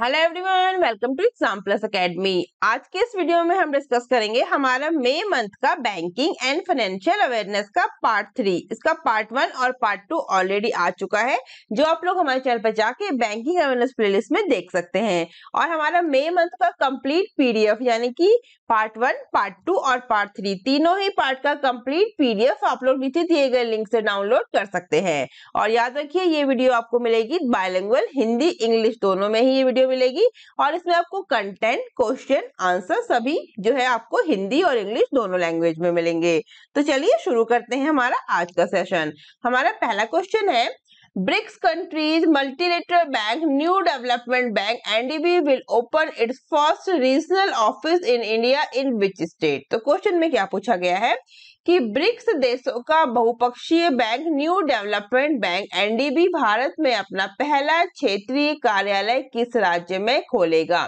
Hello everyone welcome to exam plus academy आज के इस वीडियो में हम डिस्कस करेंगे हमारा मई मंथ का बैंकिंग एंड फाइनेंशियल अवेयरनेस का पार्ट थ्री इसका पार्ट वन और पार्ट टू ऑलरेडी आ चुका है जो आप लोग हमारे चैनल पर जाके बैंकिंग अवेयरनेस प्लेलिस्ट में देख सकते हैं और हमारा मई मंथ का कंप्लीट पीडीएफ यानी कि पार्ट वन पार्ट टू और पार्ट थ्री तीनों ही पार्ट का कंप्लीट पीडीएफ आप लोग नीचे दिए गए लिंक से डाउनलोड कर सकते हैं और याद रखिए ये वीडियो आपको मिलेगी बायलैंग्वेज हिंदी इंग्लिश दोनों में ही ये वीडियो मिलेगी और इसमें आपको कंटेंट क्वेश्चन आंसर सभी जो है आपको हिंदी और इंग्लिश दोनों लैंग्वेज में मिलेंगे तो चलिए शुरू करते हैं हमारा आज का सेशन हमारा पहला क्वेश्चन है BRICS countries multilateral bank new development bank NDB will open its first regional office in India in which state तो क्वेश्चन में क्या पूछा गया है कि ब्रिक्स देशों का बहुपक्षीय bank new development bank NDB Bharat में अपना पहला क्षेत्रीय कार्यालय किस राज्य में खोलेगा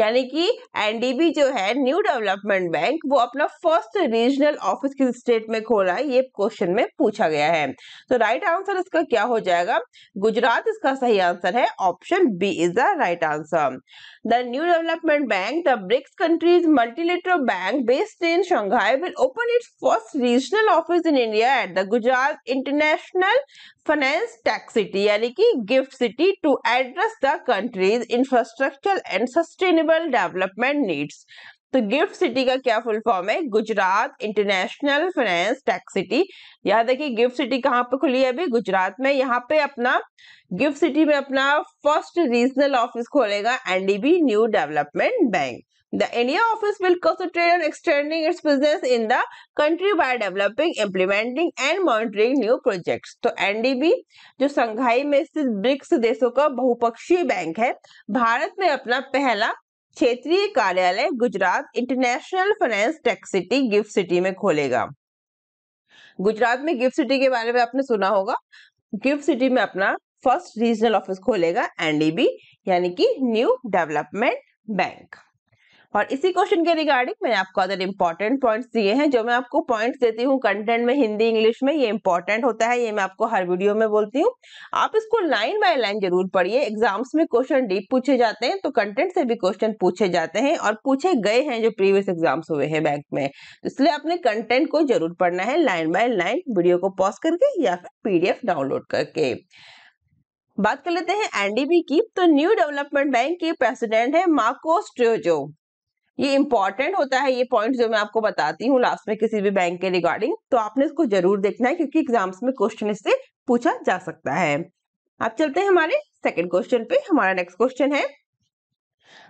यानी कि एनडीबी जो है न्यू डेवलपमेंट बैंक वो अपना फर्स्ट रीजनल ऑफिस किस स्टेट में खोला है ये क्वेश्चन में पूछा गया है तो राइट आंसर इसका क्या हो जाएगा गुजरात इसका सही आंसर है option B is the right answer The New Development Bank, the BRICS countries multilateral bank based in Shanghai, will open its first regional office in India at the Gujarat International Finance Tech City, यानी Gift City, to address the country's infrastructural and sustainable development needs. तो gift city का क्या full form है Gujarat international finance tax city याद देखिए gift city कहाँ पे खुली है अभी गुजरात में यहाँ पे अपना गिफ्ट सिटी में अपना फर्स्ट रीजनल ऑफिस खोलेगा NDB new development bank The India office will concentrate on extending its business in the country by developing, implementing and monitoring new projects. तो एनडीबी जो संघाई में स्थित ब्रिक्स देशों का बहुपक्षीय बैंक है भारत में अपना पहला क्षेत्रीय कार्यालय Gujarat international finance tax city gift city में खोलेगा गुजरात में गिफ्ट सिटी के बारे में आपने सुना होगा गिफ्ट सिटी में अपना फर्स्ट रीजनल ऑफिस खोलेगा एनडीबी यानी कि न्यू डेवलपमेंट बैंक और इसी क्वेश्चन के रिगार्डिंग मैंने आपको अदर इंपॉर्टेंट पॉइंट्स दिए हैं जो मैं आपको पॉइंट्स देती हूँ कंटेंट में हिंदी इंग्लिश में ये इम्पोर्टेंट होता है ये मैं आपको हर वीडियो में बोलती हूँ आप इसको लाइन बाय लाइन जरूर पढ़िए एग्जाम्स में क्वेश्चन डीप पूछे जाते हैं तो कंटेंट से भी क्वेश्चन पूछे जाते हैं और पूछे गए हैं जो प्रीवियस एग्जाम्स हुए हैं बैंक में तो इसलिए आपने कंटेंट को जरूर पढ़ना है लाइन बाय लाइन वीडियो को पॉज करके या फिर पीडीएफ डाउनलोड करके बात कर लेते हैं एनडीबी की तो न्यू डेवलपमेंट बैंक के प्रेसिडेंट है मार्कोस ट्रोजो ये इंपॉर्टेंट होता है ये पॉइंट जो मैं आपको बताती हूँ लास्ट में किसी भी बैंक के रिगार्डिंग तो आपने इसको जरूर देखना है क्योंकि एग्जाम्स में क्वेश्चन इससे पूछा जा सकता है आप चलते हैं हमारे सेकेंड क्वेश्चन पे हमारा नेक्स्ट क्वेश्चन है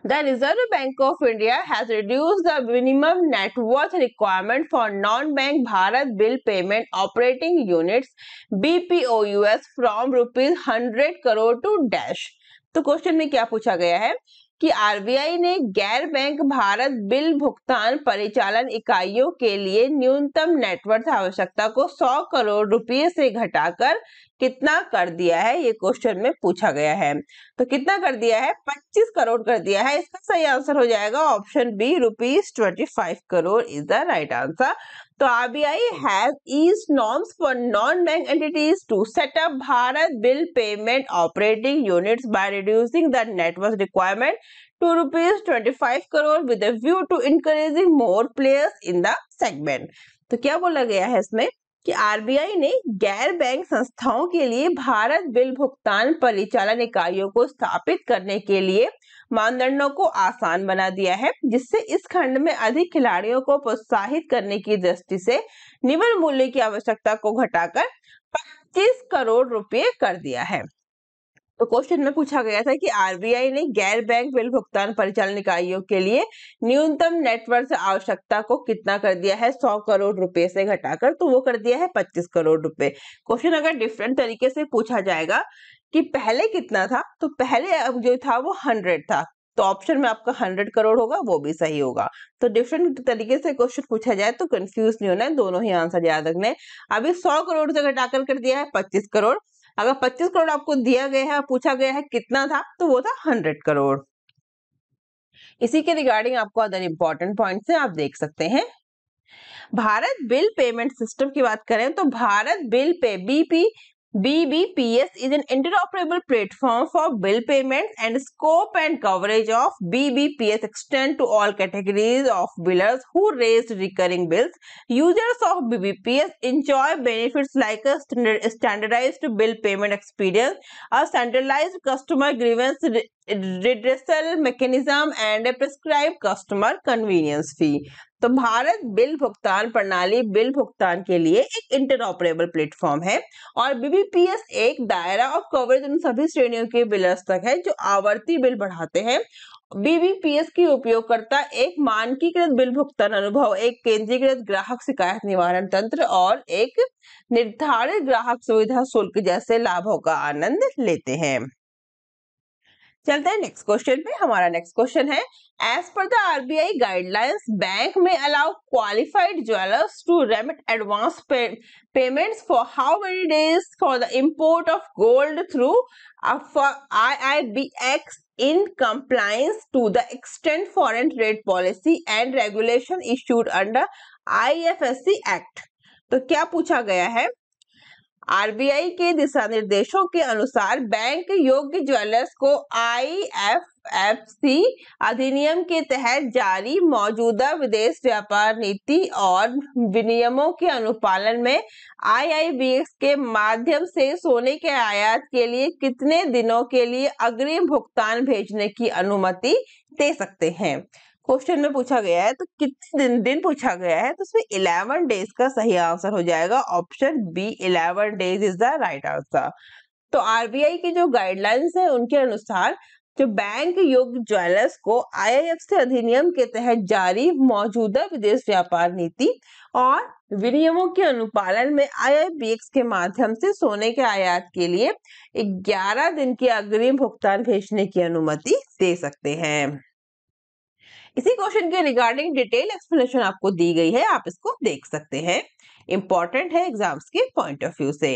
the reserve bank of India has reduce the minimum net worth requirement for non bank Bharat bill payment operating unit BPO US from rupees hundred crore to dash तो क्वेश्चन में क्या पूछा गया है कि आरबीआई ने गैर बैंक भारत बिल भुगतान परिचालन इकाइयों के लिए न्यूनतम नेटवर्थ आवश्यकता को 100 करोड़ रुपए से घटाकर कितना कर दिया है ये क्वेश्चन में पूछा गया है तो कितना कर दिया है 25 करोड़ कर दिया है इसका सही आंसर हो जाएगा option B rupees twenty crore is the right answer तो RBI has ease norms for non bank entities to set up Bharat bill payment operating units by reducing the network requirement to rupees twenty five crore with view to encouraging more players in the segment तो क्या बोला गया है इसमें कि RBI ने गैर bank संस्थाओं के लिए भारत बिल भुगतान परिचालन इकाइयों को स्थापित करने के लिए मानदंडों को आसान बना दिया है जिससे इस खंड में अधिक खिलाड़ियों को प्रोत्साहित करने की दृष्टि से निवल मूल्य की आवश्यकता को घटाकर 25 करोड़ रुपए कर दिया है तो क्वेश्चन में पूछा गया था कि आरबीआई ने गैर बैंक बिल भुगतान परिचालन इकाइयों के लिए न्यूनतम नेटवर्क आवश्यकता को कितना कर दिया है सौ करोड़ रुपए से घटाकर तो वो कर दिया है पच्चीस करोड़ रुपए क्वेश्चन अगर डिफरेंट तरीके से पूछा जाएगा कि पहले कितना था तो पहले जो था वो हंड्रेड था तो ऑप्शन में आपका हंड्रेड करोड़ होगा वो भी सही होगा तो डिफरेंट तरीके से क्वेश्चन पूछा जाए तो कंफ्यूज नहीं होना है दोनों ही आंसर याद रखने अभी सौ करोड़ से घटाकर कर दिया है पच्चीस करोड़ अगर पच्चीस करोड़ आपको दिया गया है पूछा गया है कितना था तो वो था हंड्रेड करोड़ इसी के रिगार्डिंग आपको अदर इंपॉर्टेंट पॉइंट है आप देख सकते हैं भारत बिल पेमेंट सिस्टम की बात करें तो Bharat bill pay BP BBPS is an interoperable platform for bill payments and scope and coverage of BBPS extend to all categories of billers who raised recurring bills. Users of BBPS enjoy benefits like a standardized bill payment experience, a centralized customer grievance redressal mechanism and a prescribed customer convenience fee. तो Bharat bill भुगतान प्रणाली bill भुगतान के लिए एक interoperable platform है और BBPS एक दायरा ऑफ कवरेज उन सभी श्रेणियों के बिलर्स तक है जो आवर्ती बिल बढ़ाते हैं बीबीपीएस की उपयोगकर्ता एक मानकीकृत बिल भुगतान अनुभव एक केंद्रीकृत ग्राहक शिकायत निवारण तंत्र और एक निर्धारित ग्राहक सुविधा शुल्क जैसे लाभों का आनंद लेते हैं चलते हैं नेक्स्ट क्वेश्चन पे हमारा नेक्स्ट क्वेश्चन है as per the RBI guidelines bank may allow qualified jewellers to remit advance payments for how many days for the import of gold through I I B X in compliance to the extent foreign trade policy and regulation issued under IFSC Act. तो क्या पूछा गया है RBI के दिशा निर्देशों के अनुसार bank योग्य ज्वेलर्स को आईएफएफसी अधिनियम के तहत जारी मौजूदा विदेश व्यापार नीति और विनियमों के अनुपालन में आईआईबीएक्स के माध्यम से सोने के आयात के लिए कितने दिनों के लिए अग्रिम भुगतान भेजने की अनुमति दे सकते हैं क्वेश्चन में पूछा गया है तो कितने दिन दिन पूछा गया है तो उसमें इलेवन डेज का सही आंसर हो जाएगा option B eleven days is the right answer तो आरबीआई की जो गाइडलाइंस है उनके अनुसार जो बैंक योग ज्वेलर्स को आईआईएफसी अधिनियम के तहत जारी मौजूदा विदेश व्यापार नीति और विनियमों के अनुपालन में आईआईबीएक्स के माध्यम से सोने के आयात के लिए 11 दिन के अग्रिम भुगतान भेजने की अनुमति दे सकते हैं इसी क्वेश्चन के रिगार्डिंग डिटेल एक्सप्लेनेशन आपको दी गई है आप इसको देख सकते हैं इंपॉर्टेंट है एग्जाम्स के पॉइंट ऑफ व्यू से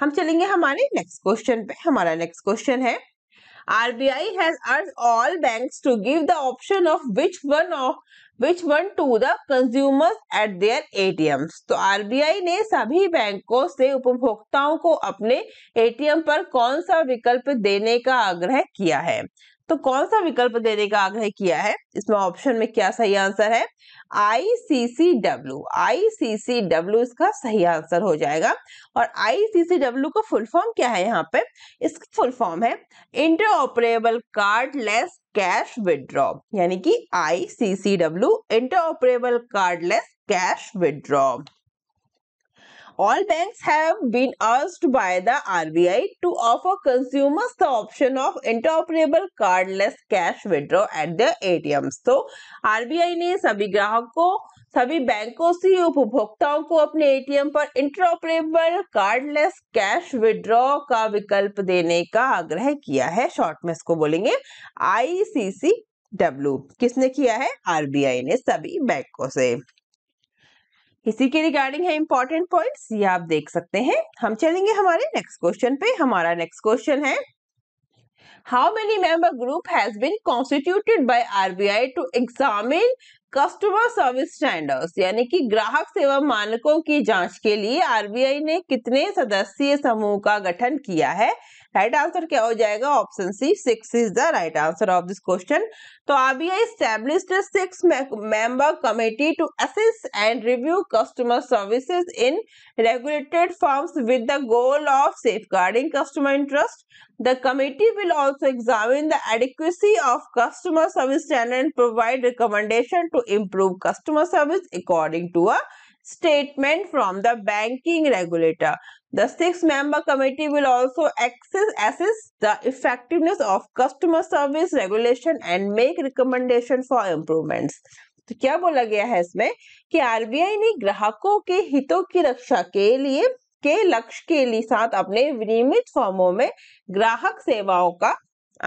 हम चलेंगे हमारे नेक्स्ट क्वेश्चन पे हमारा नेक्स्ट क्वेश्चन है RBI has urged all banks to give the option of which one of which one to the consumers at their ATMs. तो RBI ने सभी बैंकों से उपभोक्ताओं को अपने ATM पर कौन सा विकल्प देने का आग्रह किया है तो कौन सा विकल्प देने का आग्रह किया है इसमें ऑप्शन में क्या सही आंसर है आई सी सी आई सी सी डब्ल्यू इसका सही आंसर हो जाएगा और आई सी सी डब्ल्यू का फुल फॉर्म क्या है यहाँ पे इसका फुल फॉर्म है operable card less cash withdraw यानी कि I C C card less cash withdraw all banks have been asked by the RBI to offer consumers the option of interoperable cardless cash withdraw at their ATMs. So RBI ने सभी ग्राहकों सभी बैंकों से उपभोक्ताओं को अपने एटीएम पर इंटरऑपरेबल कार्डलेस कैश विड्रॉ का विकल्प देने का आग्रह किया है शॉर्ट में इसको बोलेंगे आईसीसी डब्ल्यू किसने किया है आरबीआई ने सभी बैंकों से इसी के रिगार्डिंग है इंपॉर्टेंट पॉइंट्स ये आप देख सकते हैं हम चलेंगे हमारे नेक्स्ट क्वेश्चन पे हमारा नेक्स्ट क्वेश्चन है how many member group has been constituted by RBI to examine customer service standards यानी कि ग्राहक सेवा मानकों की जांच के लिए आरबीआई ने कितने सदस्यीय समूह का गठन किया है Right answer? आंसर क्या हो Option C. Six is the right answer of this question. So, तो established a six-member committee to assess and review customer services in regulated firms with the goal of safeguarding customer interest. The committee will also examine the adequacy of customer service standard and provide recommendation to improve customer service according to a statement from the banking regulator. The six member committee will also assess assess the effectiveness of customer service regulation and make recommendation for improvements. तो क्या बोला गया है इसमें कि RBI ने ग्राहकों के हितों की रक्षा के लिए के लक्ष्य के लिए साथ अपने विनियमित फॉर्मों में ग्राहक सेवाओं का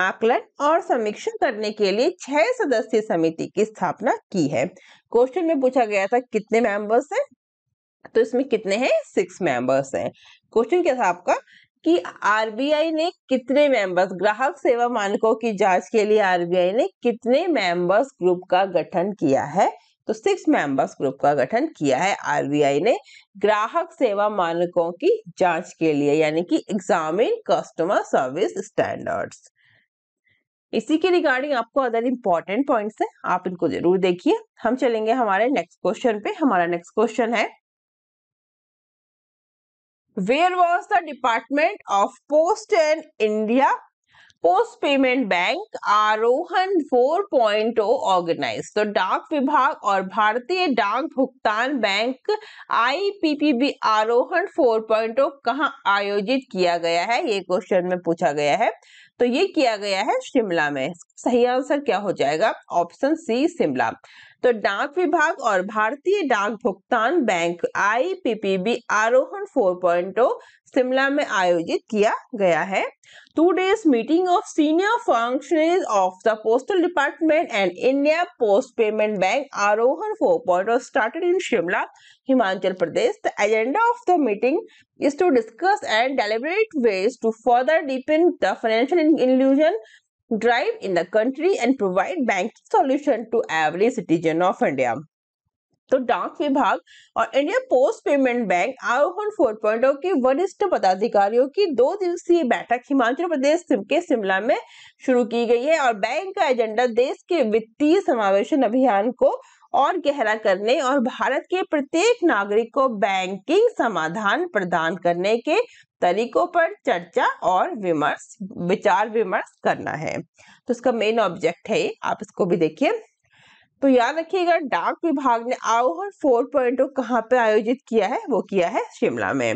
आकलन और समीक्षा करने के लिए छह सदस्यीय समिति की स्थापना की है क्वेश्चन में पूछा गया था कितने मेंबर्स हैं तो इसमें कितने हैं सिक्स मेंबर्स हैं क्वेश्चन क्या था आपका कि आरबीआई ने कितने मेंबर्स ग्राहक सेवा मानकों की जांच के लिए आरबीआई ने कितने मेंबर्स ग्रुप का गठन किया है तो सिक्स मेंबर्स ग्रुप का गठन किया है आरबीआई ने ग्राहक सेवा मानकों की जांच के लिए यानी कि एग्जामिन कस्टमर सर्विस स्टैंडर्ड्स इसी के रिगार्डिंग आपको अदर इंपॉर्टेंट पॉइंट्स है आप इनको जरूर देखिए हम चलेंगे हमारे नेक्स्ट क्वेश्चन पे हमारा नेक्स्ट क्वेश्चन है where was the department of post in india post payment bank Aarohan 4.0 organise तो डाक विभाग और भारतीय डाक भुगतान बैंक I P P B Aarohan four 4.0 कहा आयोजित किया गया है ये क्वेश्चन में पूछा गया है तो ये किया गया है शिमला में सही आंसर क्या हो जाएगा ऑप्शन सी शिमला तो डाक विभाग और भारतीय डाक भुगतान बैंक आईपीपीबी आरोहण 4.0 शिमला में आयोजित किया गया है two days meeting of senior functionaries of the postal department and India post payment bank Aarohan four point started in Shimla Himachal Pradesh the agenda of the meeting is to discuss and deliberate ways to further deepen the financial inclusion drive in the country and provide banking solution to every citizen of India. तो डाक विभाग और India post payment bank Aarohan four point के वरिष्ठ पदाधिकारियों की दो दिवसीय बैठक हिमाचल प्रदेश के शिमला में शुरू की गई है और बैंक का एजेंडा देश के वित्तीय समावेशन अभियान को और गहरा करने और भारत के प्रत्येक नागरिक को बैंकिंग समाधान प्रदान करने के तरीकों पर चर्चा और विमर्श विचार विमर्श करना है तो इसका मेन ऑब्जेक्ट है आप इसको भी देखिए तो याद रखिएगा डाक विभाग ने आहोर फोर पॉइंट कहाँ पे आयोजित किया है वो किया है शिमला में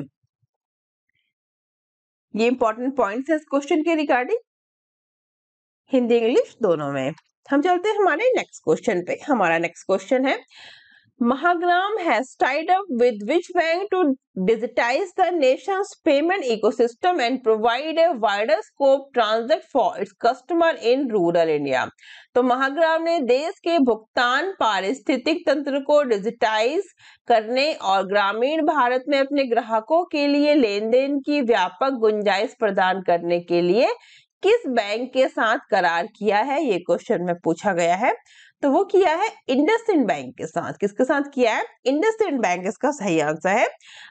ये इंपॉर्टेंट पॉइंट है इस क्वेश्चन के रिगार्डिंग हिंदी इंग्लिश दोनों में हम चलते हैं हमारे नेक्स्ट क्वेश्चन पे हमारा नेक्स्ट क्वेश्चन है Mahagram has tied up with which bank to digitize the nation's payment ecosystem and provide a wider scope transit for its customer in rural India. तो महाग्राम ने देश के भुगतान पारिस्थितिक तंत्र को डिजिटाइज करने और ग्रामीण भारत में अपने ग्राहकों के लिए लेन देन की व्यापक गुंजाइश प्रदान करने के लिए किस बैंक के साथ करार किया है ये क्वेश्चन में पूछा गया है तो वो किया है इंडस इंड बैंक के साथ किसके साथ किया है इंडस इंड बैंक इसका सही आंसर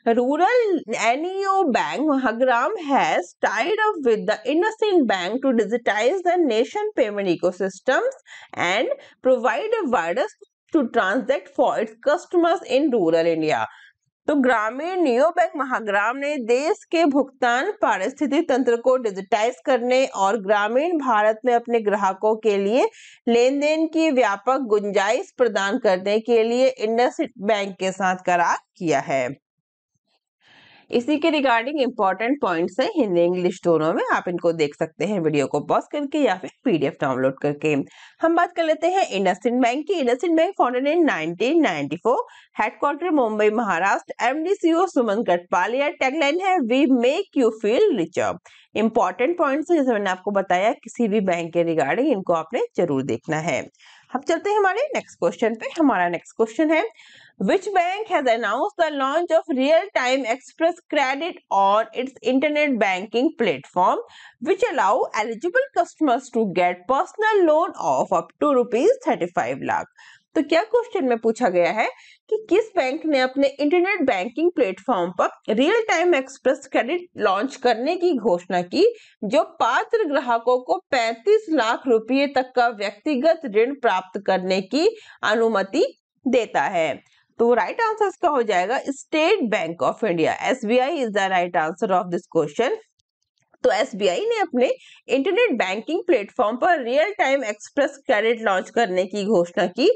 है rural NEO bank Mahagram has tied up with the IndusInd bank to digitise the nation payment ecosystems and provide virus to transact for its customers in rural India तो ग्रामीण नियो बैंक महाग्राम ने देश के भुगतान पारिस्थितिक तंत्र को डिजिटाइज करने और ग्रामीण भारत में अपने ग्राहकों के लिए लेन देन की व्यापक गुंजाइश प्रदान करने के लिए इंडस बैंक के साथ करार किया है इसी के रिगार्डिंग इंपॉर्टेंट पॉइंट्स हैं हिंदी इंग्लिश दोनों में आप इनको देख सकते हैं वीडियो को पॉज करके या फिर पीडीएफ डाउनलोड करके हम बात कर लेते हैं इंडसिन बैंक की IndusInd bank founded in nineteen headquarter Mumbai Maharashtra MD CO Suman Gatpalia tagline है we make you feel richer important points जैसे मैंने आपको बताया किसी भी बैंक के रिगार्डिंग इनको आपने जरूर देखना है अब चलते हैं हमारे नेक्स्ट क्वेश्चन पे हमारा नेक्स्ट क्वेश्चन है Which bank has announced the launch of real-time express credit on its internet banking platform which allow eligible customers to get personal loan of up to rupees 35 lakh. तो क्या question में पूछा गया है कि किस bank ने अपने इंटरनेट बैंकिंग प्लेटफॉर्म पर real time express credit launch करने की घोषणा की जो पात्र ग्राहकों को 35 लाख रुपए तक का व्यक्तिगत ऋण प्राप्त करने की अनुमति देता है तो राइट आंसर इसका हो जाएगा state bank of India S B I is the right answer of this question तो एस ने अपने इंटरनेट बैंकिंग प्लेटफॉर्म पर real time express credit launch करने की घोषणा की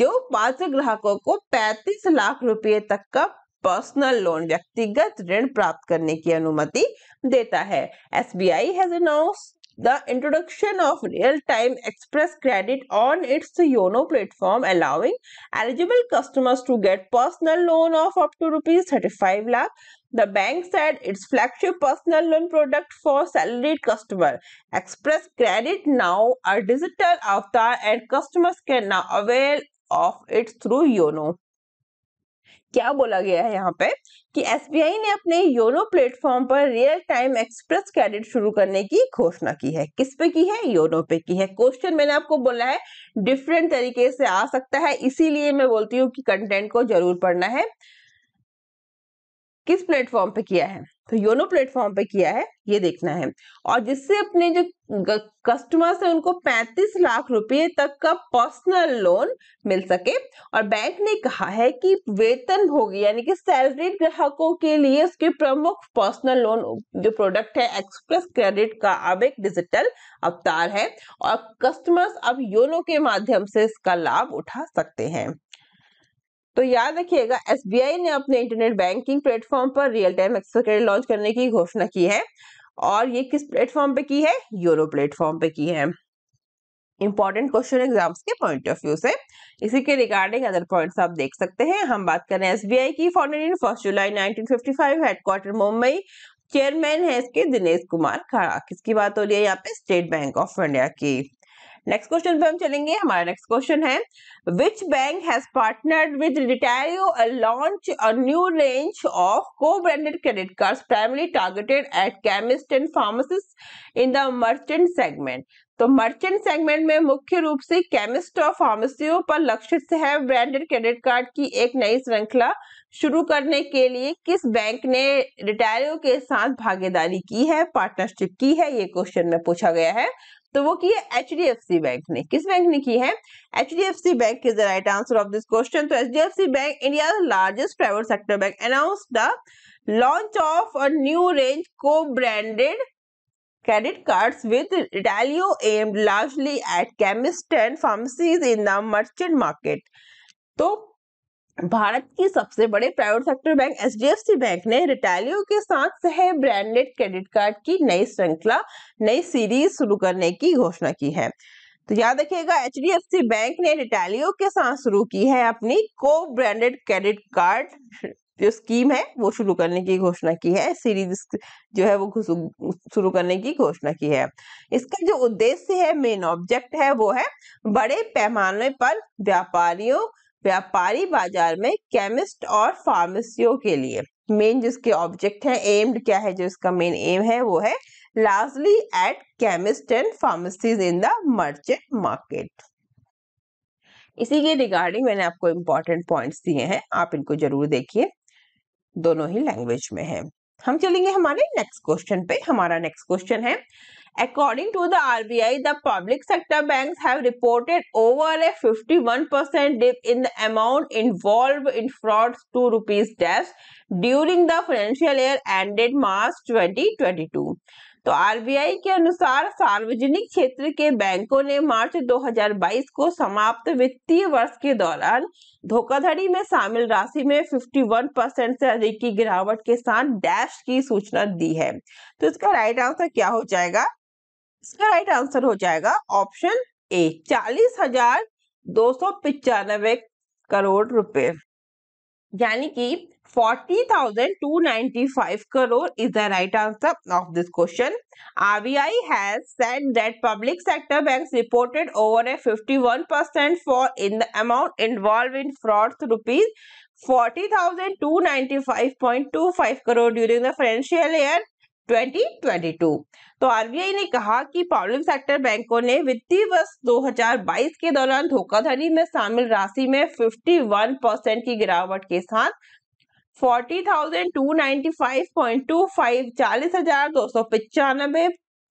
जो पात्र ग्राहकों को 35 लाख रुपए तक का पर्सनल लोन व्यक्तिगत ऋण प्राप्त करने की अनुमति देता है S B I has announce The introduction of real-time express credit on its YONO platform allowing eligible customers to get personal loan of up to rupees 35 lakh. The bank said its flagship personal loan product for salaried customer, Express Credit now a digital avatar and customers can now avail of it through YONO. क्या बोला गया है यहाँ पे कि S ने अपने YONO platform पर रियल टाइम एक्सप्रेस क्रेडिट शुरू करने की घोषणा की है किस पे की है योनो पे की है क्वेश्चन मैंने आपको बोला है डिफरेंट तरीके से आ सकता है इसीलिए मैं बोलती हूँ कि कंटेंट को जरूर पढ़ना है किस प्लेटफॉर्म पे किया है तो योनो प्लेटफॉर्म पे किया है ये देखना है और जिससे अपने जो कस्टमर्स है उनको 35 लाख रुपए तक का पर्सनल लोन मिल सके और बैंक ने कहा है कि वेतन भोगी यानी कि सैलरी ग्राहकों के लिए उसके प्रमुख पर्सनल लोन जो प्रोडक्ट है एक्सप्रेस क्रेडिट का अब एक डिजिटल अवतार है और कस्टमर्स अब योनो के माध्यम से इसका लाभ उठा सकते हैं तो याद रखिएगा एसबीआई ने अपने इंटरनेट बैंकिंग प्लेटफॉर्म पर real time access credit launch करने की घोषणा की है और ये किस प्लेटफॉर्म पे की है यूरो प्लेटफॉर्म पे की है इंपॉर्टेंट क्वेश्चन एग्जाम्स के पॉइंट ऑफ व्यू से इसी के रिगार्डिंग अदर पॉइंट्स आप देख सकते हैं हम बात कर रहे हैं एसबीआई की founded in first July 1955 headquarter Mumbai chairman है इसके दिनेश कुमार खड़ा किसकी बात हो रही है यहाँ पे स्टेट बैंक ऑफ इंडिया की नेक्स्ट क्वेश्चन पे हम चलेंगे हमारा नेक्स्ट क्वेश्चन है which bank has partnered with Retailio launch a new range of co branded credit card primary targeted at chemist and pharmacist in the merchant segment तो merchant segment में मुख्य रूप से केमिस्ट और फार्मेसियों पर लक्षित है ब्रांडेड क्रेडिट कार्ड की एक नई श्रृंखला शुरू करने के लिए किस बैंक ने रिटायरियों के साथ भागीदारी की है पार्टनरशिप की है ये क्वेश्चन में पूछा गया है तो वो की है H D F C bank ने किस बैंक ने की है H D F C bank is the right answer of this question तो H D F C bank India largest private sector bank announce the launch of a new range co branded credit cards with Ritalio aimed largely at chemist and pharmacies in the merchant market तो भारत की सबसे बड़े private sector bank H D F C bank ने Retailio के साथ सह branded credit card की नई श्रृंखला नई सीरीज शुरू करने की घोषणा की है तो याद रखिएगा H D F C bank ने रिटेलियो के साथ शुरू की है अपनी को ब्रांडेड क्रेडिट कार्ड जो स्कीम है वो शुरू करने की घोषणा की है सीरीज जो है वो शुरू करने की घोषणा की है इसका जो उद्देश्य है मेन ऑब्जेक्ट है वो है बड़े पैमाने पर व्यापारियों व्यापारी बाजार में केमिस्ट और फार्मेसियों के लिए मेन जिसके ऑब्जेक्ट है एम्ड क्या है जो इसका मेन एम है वो है largely at chemist and pharmacies in the merchant market इसी के रिगार्डिंग मैंने आपको इम्पोर्टेंट पॉइंट्स दिए हैं आप इनको जरूर देखिए दोनों ही लैंग्वेज में है हम चलेंगे हमारे नेक्स्ट क्वेश्चन पे हमारा नेक्स्ट क्वेश्चन है According to the RBI, the public sector banks have reported over a 51% dip in the amount involved in frauds to rupees debts during the financial year ended March 2022. तो RBI के अनुसार सार्वजनिक क्षेत्र के बैंकों ने मार्च 2022 को समाप्त वित्तीय वर्ष के दौरान धोखाधड़ी में शामिल राशि में 51 परसेंट से अधिक की गिरावट के साथ डैश की सूचना दी है तो इसका राइट आंसर क्या हो जाएगा इसका राइट आंसर हो जाएगा ऑप्शन ए चालीस हजार दो सौ पिचानबे करोड़ रुपए यानी कि forty thousand two ninety five crore is the right answer of this question RBI has said that public sector bank reported over a fifty one percent for in the amount involve in fraud rupees forty thousand two two five point five crore during the financial year 2022 तो RBI ने कहा कि problem sector बैंकों ने वित्तीय वर्ष 2022 के दौरान धोखाधड़ी में शामिल राशि में 51 परसेंट की गिरावट के साथ 40,295.25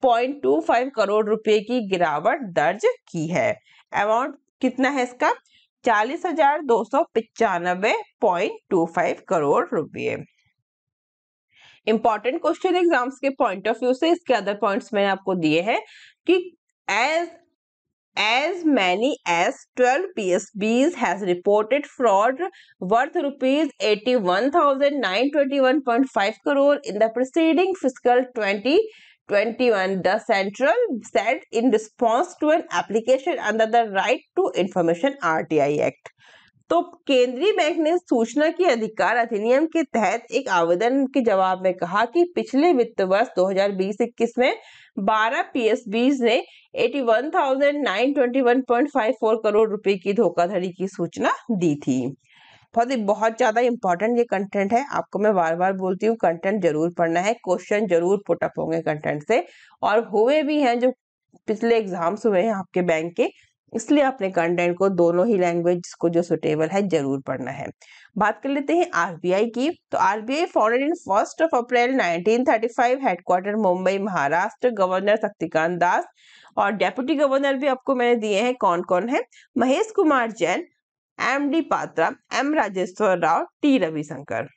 40,295.25 करोड़ रुपए की गिरावट दर्ज की है अमाउंट कितना है इसका चालीस करोड़ रुपए इंपॉर्टेंट क्वेश्चन एग्जाम्स के पॉइंट ऑफ व्यू से इसके अदर पॉइंट्स मैंने आपको दिए हैं कि as as many as 12 PSBs has reported fraud worth rupees 81,921.5 crore in the preceding fiscal 2021. The central said in response to an application under the Right to Information RTI Act. तो केंद्रीय bank ने सूचना के अधिकार अधिनियम के तहत एक आवेदन के जवाब में कहा कि पिछले वित्त वर्ष 2020-21 में 12 पीएसबीज ने 81,921.54 करोड़ रुपए की धोखाधड़ी की सूचना दी थी बहुत ही बहुत ज़्यादा इंपॉर्टेंट ये कंटेंट है आपको मैं बार बार बोलती हूँ कंटेंट जरूर पढ़ना है क्वेश्चन जरूर पुटअप होंगे कंटेंट से और हुए भी हैं जो पिछले एग्जाम्स हुए हैं आपके बैंक के इसलिए अपने कंटेंट को दोनों ही लैंग्वेज को जो सुटेबल है जरूर पढ़ना है बात कर लेते हैं आरबीआई की तो RBI founded in first of April 1935 headquarter Mumbai Maharashtra governor Shaktikanta Das और डेप्यूटी गवर्नर भी आपको मैंने दिए हैं कौन कौन है Mahesh Kumar Jain M D Patra M Rajeshwar Rao T Ravishankar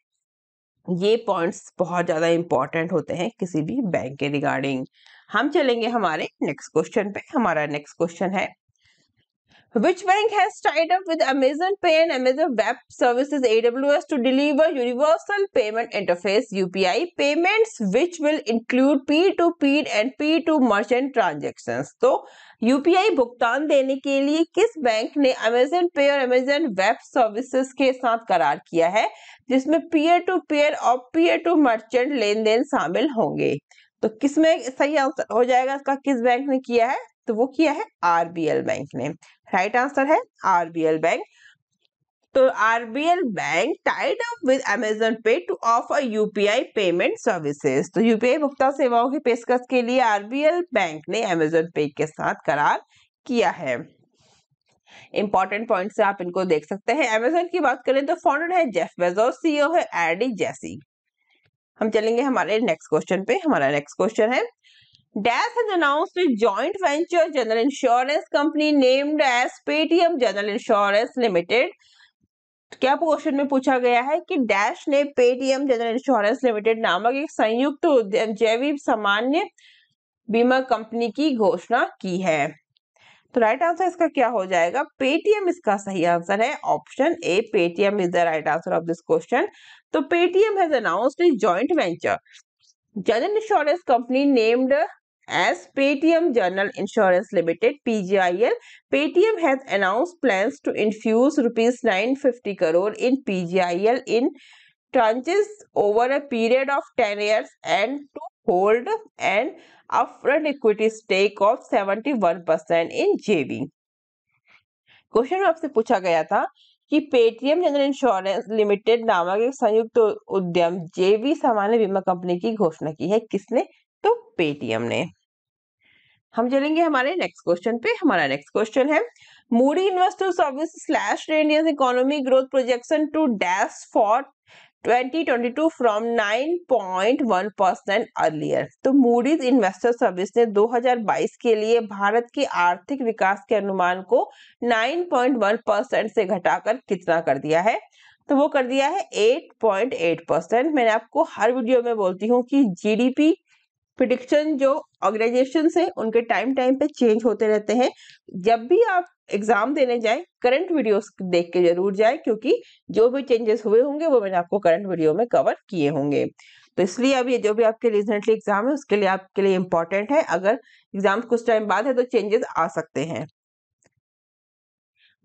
ये पॉइंट्स बहुत ज़्यादा इंपॉर्टेंट होते हैं किसी भी बैंक के रिगार्डिंग हम चलेंगे हमारे नेक्स्ट क्वेश्चन पे हमारा नेक्स्ट क्वेश्चन है Which bank has tied up with Amazon Pay and Amazon Web Services AWS to deliver Universal Payment Interface UPI payments which will include P2P and P2 merchant transactions. तो UPI भुगतान देने के लिए किस bank ने Amazon Pay और Amazon Web Services के साथ करार किया है जिसमें पीयर टू पीयर और पीयर टू मर्चेंट लेन देन शामिल होंगे तो किसमें सही आंसर हो जाएगा इसका किस बैंक ने किया है तो वो किया है आरबीएल बैंक ने राइट आंसर है आरबीएल बैंक तो RBL bank tied up with Amazon pay to offer UPI payment services तो यूपीआई भुगतान सेवाओं की पेशकश के लिए आरबीएल बैंक ने अमेजन पे के साथ करार किया है इंपॉर्टेंट पॉइंट से आप इनको देख सकते हैं अमेजोन की बात करें तो फाउंडर है जेफ बेजोस सीईओ है एडी जैसी हम चलेंगे हमारे नेक्स्ट क्वेश्चन पे हमारा नेक्स्ट क्वेश्चन है dash has announce a joint venture general insurance company named as Paytm General Insurance क्या पोर्शन में पूछा गया है कि डैश ने पेटीएम जनरल इंश्योरेंस लिमिटेड नामक एक संयुक्त उद्यम जैविक सामान्य बीमा कंपनी की घोषणा की है तो राइट आंसर इसका क्या हो जाएगा पेटीएम इसका सही आंसर है option A Paytm is the right answer of this question तो Paytm has announced a joint venture general insurance company named as Paytm General Insurance Limited PGIL, Paytm has announced plans to infuse rupees 950 crore in PGIL in tranches over a period of 10 years and to hold an upfront equity stake of 71% in JV. Question आपसे पूछा गया था कि Paytm general insurance limited नामक एक संयुक्त उद्यम जेवी सामान्य बीमा कंपनी की घोषणा की है किसने तो पेटीएम ने हम चलेंगे हमारे नेक्स्ट क्वेश्चन पे हमारा नेक्स्ट क्वेश्चन है Moody investor service slash Indian economy growth projection to dash for 2022 from 9.1 percent earlier तो मूडीज इन्वेस्टर सर्विस ने 2022 के लिए भारत के आर्थिक विकास के अनुमान को 9.1 परसेंट से घटाकर कितना कर दिया है तो वो कर दिया है 8.8 परसेंट मैंने आपको हर वीडियो में बोलती हूँ कि जीडीपी प्रिडिक्शन जो ऑर्गेनाइजेशन है उनके टाइम टाइम पे चेंज होते रहते हैं जब भी आप एग्जाम देने जाए करंट वीडियोस देख के जरूर जाए क्योंकि जो भी चेंजेस हुए होंगे वो मैंने आपको करंट वीडियो में कवर किए होंगे तो इसलिए अब ये जो भी आपके रिसेंटली एग्जाम है उसके लिए आपके लिए इम्पोर्टेंट है अगर एग्जाम कुछ टाइम बाद है तो चेंजेस आ सकते हैं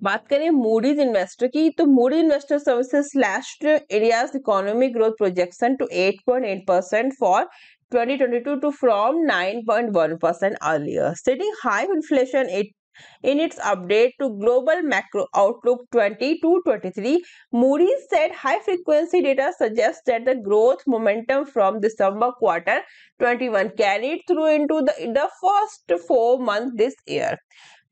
बात करें मूडीज इन्वेस्टर की तो Moody investor services last India economic growth projection to 8.8 percent for 2022 to from 9.1% earlier, citing high inflation it in its update to Global Macro Outlook 22-23, Moody's said high-frequency data suggests that the growth momentum from December quarter 21 carried through into the, the first four months this year.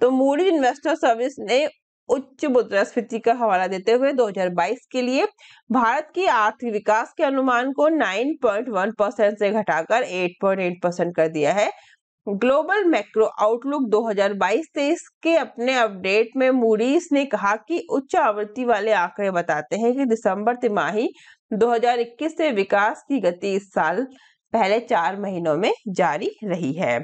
तो Moody's Investor Service ne उच्च मुद्रास्फीति का हवाला देते हुए 2022 के लिए भारत की आर्थिक विकास के अनुमान को 9.1 परसेंट से घटाकर 8.8 परसेंट कर दिया है ग्लोबल मैक्रो आउटलुक 2022-23 के अपने अपडेट में मूडीज ने कहा कि उच्च आवृत्ति वाले आंकड़े बताते हैं कि दिसंबर तिमाही 2021 से विकास की गति इस साल पहले चार महीनों में जारी रही है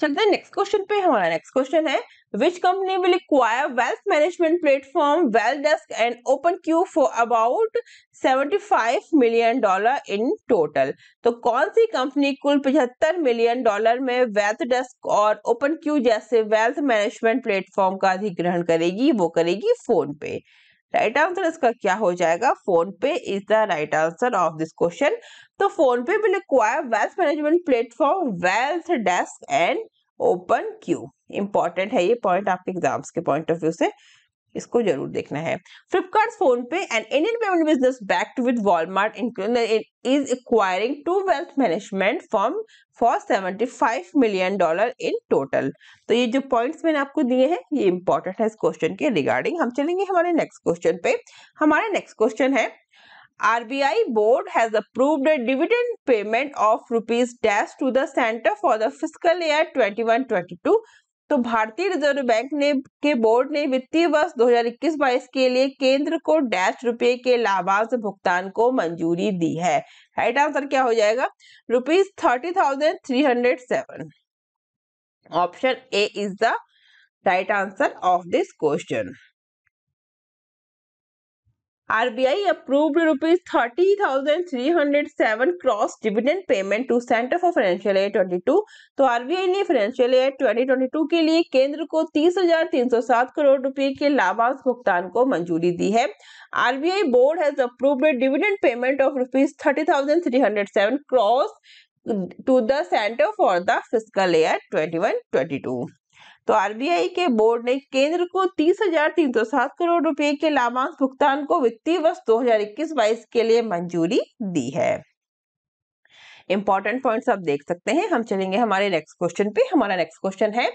चलते नेक्स्ट क्वेश्चन पे हमारा नेक्स्ट क्वेश्चन है which company will acquire wealth management platform WealthDesk and OpenQ for about 75 million dollar in total तो कौन सी कंपनी कुल 75 मिलियन डॉलर में वेल्थ डेस्क और ओपनक्यू जैसे वेल्थ मैनेजमेंट प्लेटफॉर्म का अधिग्रहण करेगी वो करेगी फोन पे राइट right आंसर इसका क्या हो जाएगा PhonePe is the right answer of this question तो PhonePe will acquire wealth management platform wealth desk and open Q important है ये पॉइंट आपके एग्जाम्स के पॉइंट ऑफ व्यू से इसको जरूर देखना है Flipkart PhonePe and Indian payment business backed with Walmart is acquiring to wealth management form for seventy five million dollar in total तो ये जो पॉइंट्स मैंने आपको दिए हैं ये इंपॉर्टेंट है इस क्वेश्चन के रिगार्डिंग हम चलेंगे हमारे नेक्स्ट क्वेश्चन पे हमारा नेक्स्ट क्वेश्चन है RBI board has approved a dividend payment of rupees dash to the center for the fiscal year 21-22 तो भारतीय रिजर्व बैंक ने के बोर्ड ने वित्तीय वर्ष 2021-22 के लिए केंद्र को डैश रुपए के लाभांश भुगतान को मंजूरी दी है राइट आंसर क्या हो जाएगा rupees thirty thousand three hundred seven option A is the right answer of this question RBI approved rupees thirty thousand three hundred seven crore dividend payment to center for financial year twenty two तो RBI ने financial year twenty twenty two के लिए केंद्र को तीस हजार तीन सौ सात करोड़ रुपए के लाभांश भुगतान को मंजूरी दी है RBI board has approved dividend payment of rupees thirty thousand three hundred seven crore to the center for the physical year twenty one twenty two तो आरबीआई के बोर्ड ने केंद्र को तीस हजार तीन सौ सात करोड़ रुपए के लाभांश भुगतान को वित्तीय वर्ष 2021-22 के लिए मंजूरी दी है इंपॉर्टेंट पॉइंट्स आप देख सकते हैं हम चलेंगे हमारे नेक्स्ट क्वेश्चन पे हमारा नेक्स्ट क्वेश्चन है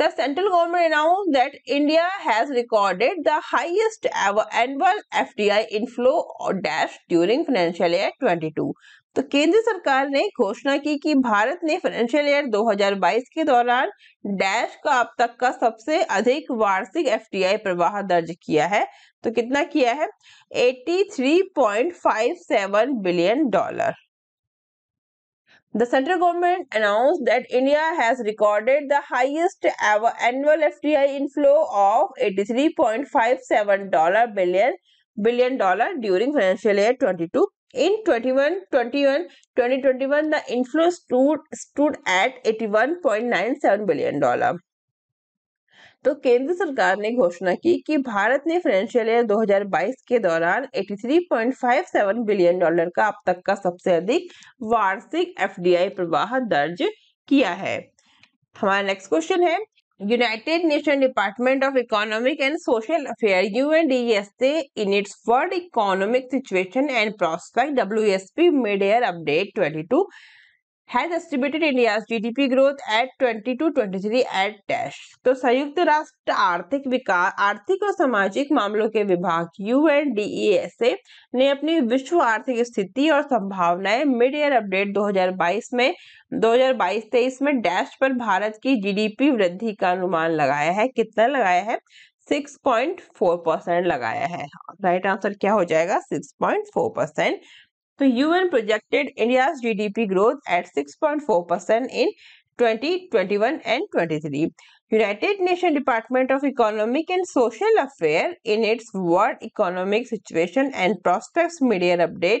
the central government announce that India has recorded the highest ever annual FDI inflow dash during financial year 22. तो केंद्र सरकार ने घोषणा की कि भारत ने फाइनेंशियल ईयर 2022 के दौरान डैश का अब तक का सबसे अधिक वार्षिक एफटीआई प्रवाह दर्ज किया है तो कितना किया है 83.57 billion dollar the central government announce that India has recorded the highest ever annual I inflow of eighty three point five seven dollar billion billion dollar during financial year 22 23 In 21, 21, 2021, the inflow stood, stood at 81.97 billion dollar तो केंद्र सरकार ने घोषणा की कि भारत ने financial year 2022 के दौरान 83.57 बिलियन डॉलर का अब तक का सबसे अधिक वार्षिक एफडीआई प्रवाह दर्ज किया है हमारा नेक्स्ट क्वेश्चन है United Nations Department of Economic and Social Affairs (UNDESA) in its World Economic Situation and Prospect WSP Mid-Year Update 22 has estimated India's GDP growth at 20 to 23 at dash तो संयुक्त राष्ट्र आर्थिक विकास आर्थिक और सामाजिक मामलों के विभाग यू एन e ने अपनी विश्व आर्थिक स्थिति और संभावनाएं मिड ईयर अपडेट 2022 में 2022-23 में डैश पर भारत की जीडीपी वृद्धि का अनुमान लगाया है कितना लगाया है 6.4 परसेंट लगाया है राइट हाँ, आंसर क्या हो जाएगा 6.4 percent The UN projected India's GDP growth at 6.4% in 2021 and 23. United Nations Department of Economic and Social Affairs in its World Economic Situation and Prospects Media Update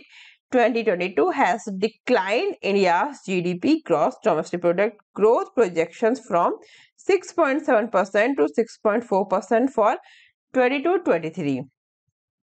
2022 has declined India's GDP gross domestic product growth projections from 6.7% to 6.4% for 22-23.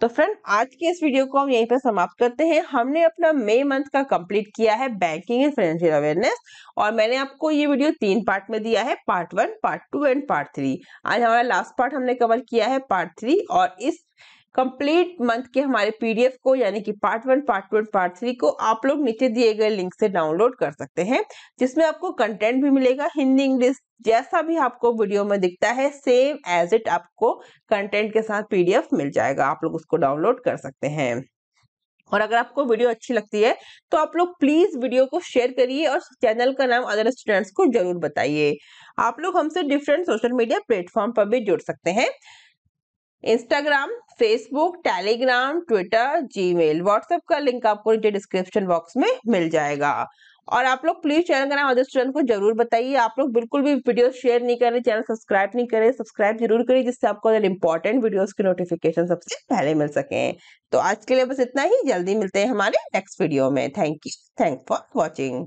तो friend आज के इस video को हम यहीं पर समाप्त करते हैं हमने अपना मई मंथ का कंप्लीट किया है बैंकिंग एंड फाइनेंशियल अवेयरनेस और मैंने आपको ये वीडियो तीन पार्ट में दिया है part one part two and part three आज हमारा लास्ट पार्ट हमने कवर किया है पार्ट थ्री और इस कंप्लीट मंथ के हमारे पीडीएफ को यानी कि part one part two part three को आप लोग नीचे दिए गए लिंक से डाउनलोड कर सकते हैं जिसमें आपको कंटेंट भी मिलेगा हिंदी इंग्लिश जैसा भी आपको वीडियो में दिखता है सेम एज इट आपको कंटेंट के साथ पीडीएफ मिल जाएगा आप लोग उसको डाउनलोड कर सकते हैं और अगर आपको वीडियो अच्छी लगती है तो आप लोग प्लीज वीडियो को शेयर करिए और चैनल का नाम अदर स्टूडेंट्स को जरूर बताइए आप लोग हमसे डिफरेंट सोशल मीडिया प्लेटफॉर्म पर भी जुड़ सकते हैं Instagram Facebook Telegram Twitter Gmail WhatsApp का लिंक आपको नीचे डिस्क्रिप्शन बॉक्स में मिल जाएगा और आप लोग प्लीज चैनल का नाम अदर स्टूडेंट को जरूर बताइए आप लोग बिल्कुल भी वीडियो शेयर नहीं करें चैनल सब्सक्राइब नहीं करें सब्सक्राइब जरूर करें जिससे आपको अगर इंपॉर्टेंट वीडियोस की नोटिफिकेशन सबसे पहले मिल सके तो आज के लिए बस इतना ही जल्दी मिलते हैं हमारे नेक्स्ट वीडियो में thank you thank for watching